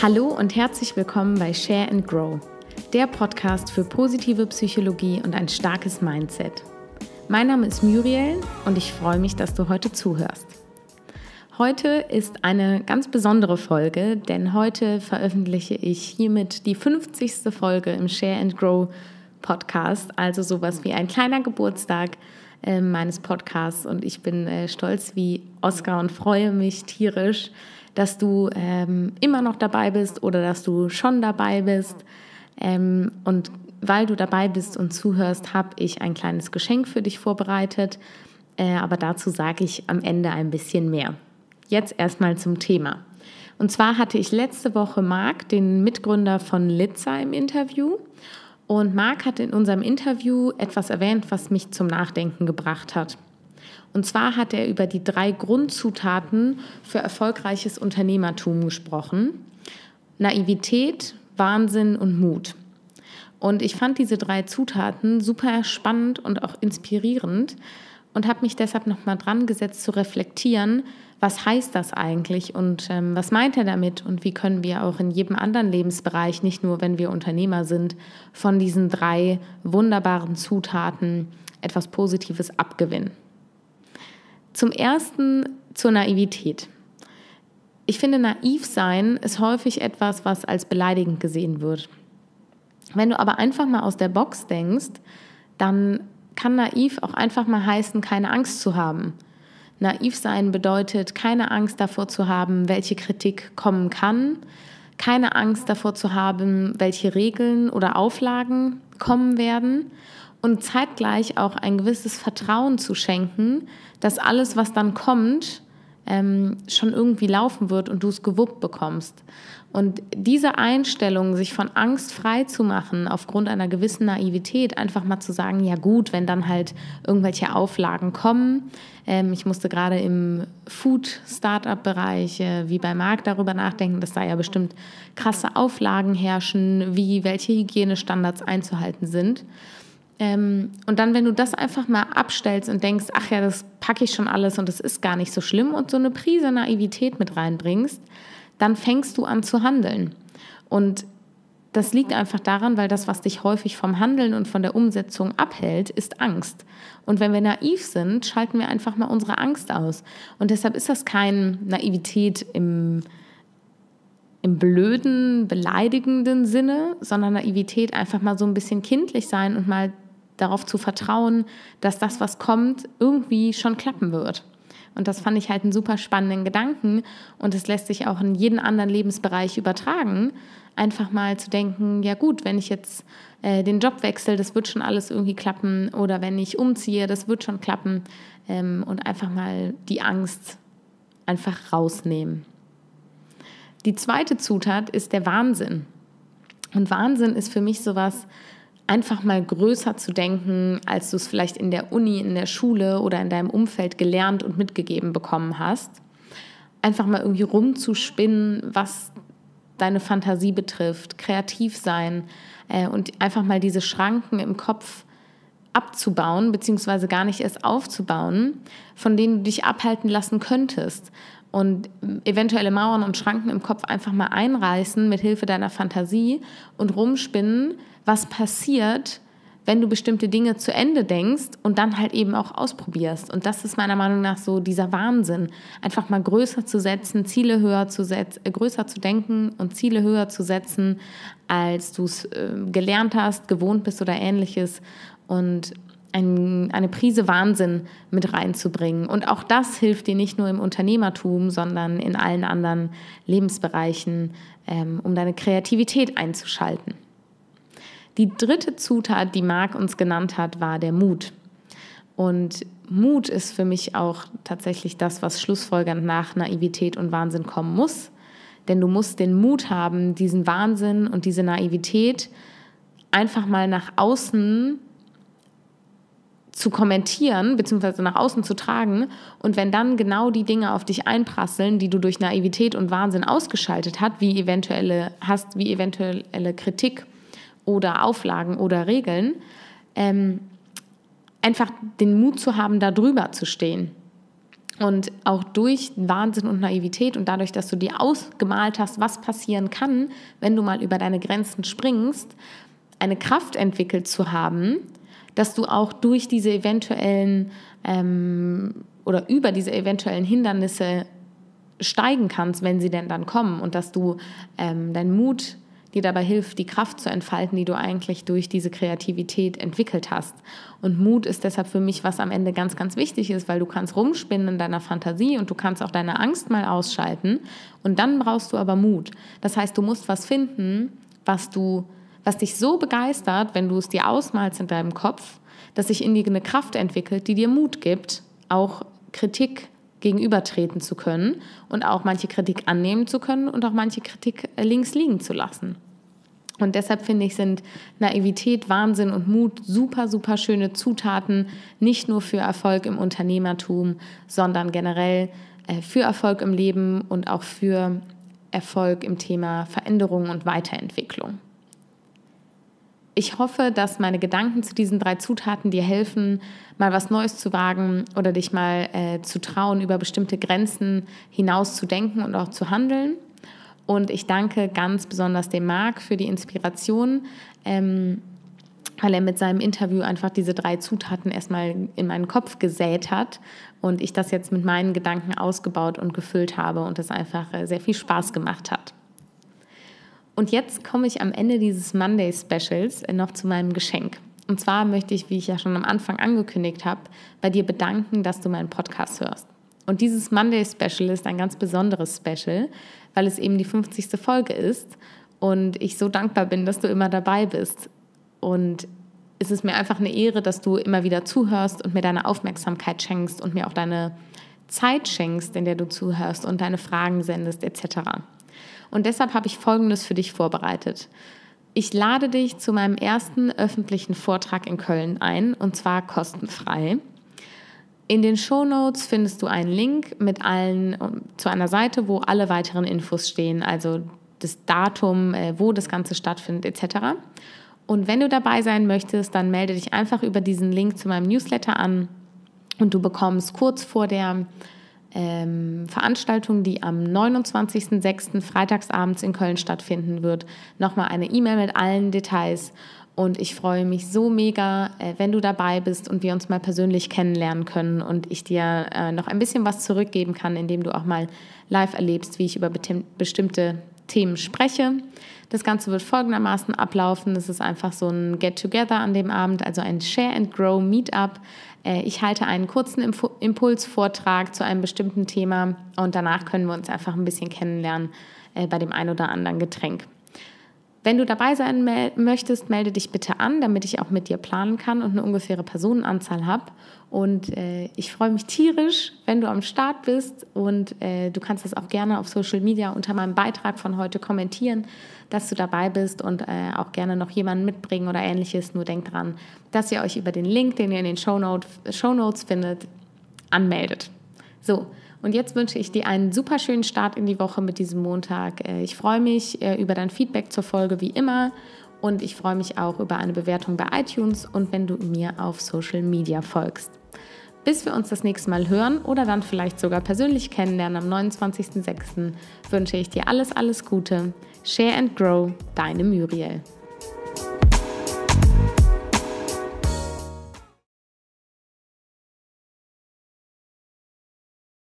Hallo und herzlich willkommen bei Share and Grow, der Podcast für positive Psychologie und ein starkes Mindset. Mein Name ist Muriel und ich freue mich, dass du heute zuhörst. Heute ist eine ganz besondere Folge, denn heute veröffentliche ich hiermit die 50. Folge im Share and Grow Podcast, also sowas wie ein kleiner Geburtstag äh, meines Podcasts und ich bin äh, stolz wie Oscar und freue mich tierisch, dass du ähm, immer noch dabei bist oder dass du schon dabei bist. Ähm, und weil du dabei bist und zuhörst, habe ich ein kleines Geschenk für dich vorbereitet. Äh, aber dazu sage ich am Ende ein bisschen mehr. Jetzt erstmal zum Thema. Und zwar hatte ich letzte Woche Marc, den Mitgründer von Litza, im Interview. Und Marc hat in unserem Interview etwas erwähnt, was mich zum Nachdenken gebracht hat. Und zwar hat er über die drei Grundzutaten für erfolgreiches Unternehmertum gesprochen. Naivität, Wahnsinn und Mut. Und ich fand diese drei Zutaten super spannend und auch inspirierend und habe mich deshalb nochmal dran gesetzt zu reflektieren, was heißt das eigentlich und ähm, was meint er damit und wie können wir auch in jedem anderen Lebensbereich, nicht nur wenn wir Unternehmer sind, von diesen drei wunderbaren Zutaten etwas Positives abgewinnen. Zum Ersten zur Naivität. Ich finde, naiv sein ist häufig etwas, was als beleidigend gesehen wird. Wenn du aber einfach mal aus der Box denkst, dann kann naiv auch einfach mal heißen, keine Angst zu haben. Naiv sein bedeutet, keine Angst davor zu haben, welche Kritik kommen kann, keine Angst davor zu haben, welche Regeln oder Auflagen kommen werden und zeitgleich auch ein gewisses Vertrauen zu schenken, dass alles, was dann kommt, ähm, schon irgendwie laufen wird und du es gewuppt bekommst. Und diese Einstellung, sich von Angst frei zu machen, aufgrund einer gewissen Naivität, einfach mal zu sagen, ja gut, wenn dann halt irgendwelche Auflagen kommen. Ähm, ich musste gerade im Food-Startup-Bereich, äh, wie bei Marc, darüber nachdenken, dass da ja bestimmt krasse Auflagen herrschen, wie welche Hygienestandards einzuhalten sind. Ähm, und dann, wenn du das einfach mal abstellst und denkst, ach ja, das packe ich schon alles und das ist gar nicht so schlimm und so eine Prise Naivität mit reinbringst, dann fängst du an zu handeln. Und das liegt einfach daran, weil das, was dich häufig vom Handeln und von der Umsetzung abhält, ist Angst. Und wenn wir naiv sind, schalten wir einfach mal unsere Angst aus. Und deshalb ist das keine Naivität im, im blöden, beleidigenden Sinne, sondern Naivität einfach mal so ein bisschen kindlich sein und mal darauf zu vertrauen, dass das, was kommt, irgendwie schon klappen wird. Und das fand ich halt einen super spannenden Gedanken und es lässt sich auch in jeden anderen Lebensbereich übertragen, einfach mal zu denken, ja gut, wenn ich jetzt äh, den Job wechsle, das wird schon alles irgendwie klappen oder wenn ich umziehe, das wird schon klappen ähm, und einfach mal die Angst einfach rausnehmen. Die zweite Zutat ist der Wahnsinn. Und Wahnsinn ist für mich sowas, einfach mal größer zu denken, als du es vielleicht in der Uni, in der Schule oder in deinem Umfeld gelernt und mitgegeben bekommen hast. Einfach mal irgendwie rumzuspinnen, was deine Fantasie betrifft, kreativ sein äh, und einfach mal diese Schranken im Kopf abzubauen, beziehungsweise gar nicht erst aufzubauen, von denen du dich abhalten lassen könntest und eventuelle Mauern und Schranken im Kopf einfach mal einreißen mit Hilfe deiner Fantasie und rumspinnen, was passiert, wenn du bestimmte Dinge zu Ende denkst und dann halt eben auch ausprobierst. Und das ist meiner Meinung nach so dieser Wahnsinn, einfach mal größer zu setzen, Ziele höher zu setzen, äh, größer zu denken und Ziele höher zu setzen, als du es äh, gelernt hast, gewohnt bist oder ähnliches. Und ein, eine Prise Wahnsinn mit reinzubringen. Und auch das hilft dir nicht nur im Unternehmertum, sondern in allen anderen Lebensbereichen, ähm, um deine Kreativität einzuschalten. Die dritte Zutat, die Marc uns genannt hat, war der Mut. Und Mut ist für mich auch tatsächlich das, was schlussfolgernd nach Naivität und Wahnsinn kommen muss. Denn du musst den Mut haben, diesen Wahnsinn und diese Naivität einfach mal nach außen zu kommentieren bzw. nach außen zu tragen und wenn dann genau die Dinge auf dich einprasseln, die du durch Naivität und Wahnsinn ausgeschaltet hast, wie eventuelle hast, wie eventuelle Kritik oder Auflagen oder Regeln, ähm, einfach den Mut zu haben, da drüber zu stehen. Und auch durch Wahnsinn und Naivität und dadurch, dass du dir ausgemalt hast, was passieren kann, wenn du mal über deine Grenzen springst, eine Kraft entwickelt zu haben, dass du auch durch diese eventuellen ähm, oder über diese eventuellen Hindernisse steigen kannst, wenn sie denn dann kommen und dass du ähm, deinen Mut dir dabei hilft, die Kraft zu entfalten, die du eigentlich durch diese Kreativität entwickelt hast. Und Mut ist deshalb für mich, was am Ende ganz, ganz wichtig ist, weil du kannst rumspinnen in deiner Fantasie und du kannst auch deine Angst mal ausschalten. Und dann brauchst du aber Mut. Das heißt, du musst was finden, was du was dich so begeistert, wenn du es dir ausmalst in deinem Kopf, dass sich in dir eine Kraft entwickelt, die dir Mut gibt, auch Kritik gegenübertreten zu können und auch manche Kritik annehmen zu können und auch manche Kritik äh, links liegen zu lassen. Und deshalb finde ich, sind Naivität, Wahnsinn und Mut super, super schöne Zutaten, nicht nur für Erfolg im Unternehmertum, sondern generell äh, für Erfolg im Leben und auch für Erfolg im Thema Veränderung und Weiterentwicklung. Ich hoffe, dass meine Gedanken zu diesen drei Zutaten dir helfen, mal was Neues zu wagen oder dich mal äh, zu trauen, über bestimmte Grenzen hinaus zu denken und auch zu handeln. Und ich danke ganz besonders dem Marc für die Inspiration, ähm, weil er mit seinem Interview einfach diese drei Zutaten erstmal in meinen Kopf gesät hat und ich das jetzt mit meinen Gedanken ausgebaut und gefüllt habe und es einfach äh, sehr viel Spaß gemacht hat. Und jetzt komme ich am Ende dieses Monday Specials äh, noch zu meinem Geschenk. Und zwar möchte ich, wie ich ja schon am Anfang angekündigt habe, bei dir bedanken, dass du meinen Podcast hörst. Und dieses Monday Special ist ein ganz besonderes Special, weil es eben die 50. Folge ist und ich so dankbar bin, dass du immer dabei bist. Und es ist mir einfach eine Ehre, dass du immer wieder zuhörst und mir deine Aufmerksamkeit schenkst und mir auch deine Zeit schenkst, in der du zuhörst und deine Fragen sendest etc. Und deshalb habe ich Folgendes für dich vorbereitet. Ich lade dich zu meinem ersten öffentlichen Vortrag in Köln ein, und zwar kostenfrei. In den Show Notes findest du einen Link mit allen zu einer Seite, wo alle weiteren Infos stehen, also das Datum, äh, wo das Ganze stattfindet, etc. Und wenn du dabei sein möchtest, dann melde dich einfach über diesen Link zu meinem Newsletter an und du bekommst kurz vor der ähm, Veranstaltung, die am 29.06. freitagsabends in Köln stattfinden wird, nochmal eine E-Mail mit allen Details. Und ich freue mich so mega, äh, wenn du dabei bist und wir uns mal persönlich kennenlernen können und ich dir äh, noch ein bisschen was zurückgeben kann, indem du auch mal live erlebst, wie ich über bestimmte Themen spreche. Das Ganze wird folgendermaßen ablaufen. Das ist einfach so ein Get-Together an dem Abend, also ein Share-and-Grow-Meetup. Äh, ich halte einen kurzen Impulsvortrag zu einem bestimmten Thema und danach können wir uns einfach ein bisschen kennenlernen äh, bei dem ein oder anderen Getränk. Wenn du dabei sein mel möchtest, melde dich bitte an, damit ich auch mit dir planen kann und eine ungefähre Personenanzahl habe. Und äh, ich freue mich tierisch, wenn du am Start bist. Und äh, du kannst es auch gerne auf Social Media unter meinem Beitrag von heute kommentieren, dass du dabei bist und äh, auch gerne noch jemanden mitbringen oder ähnliches. Nur denk dran, dass ihr euch über den Link, den ihr in den Show Shownote, Notes findet, anmeldet. So, und jetzt wünsche ich dir einen super schönen Start in die Woche mit diesem Montag. Äh, ich freue mich äh, über dein Feedback zur Folge wie immer und ich freue mich auch über eine Bewertung bei iTunes und wenn du mir auf Social Media folgst. Bis wir uns das nächste Mal hören oder dann vielleicht sogar persönlich kennenlernen am 29.06. wünsche ich dir alles, alles Gute. Share and grow, deine Muriel.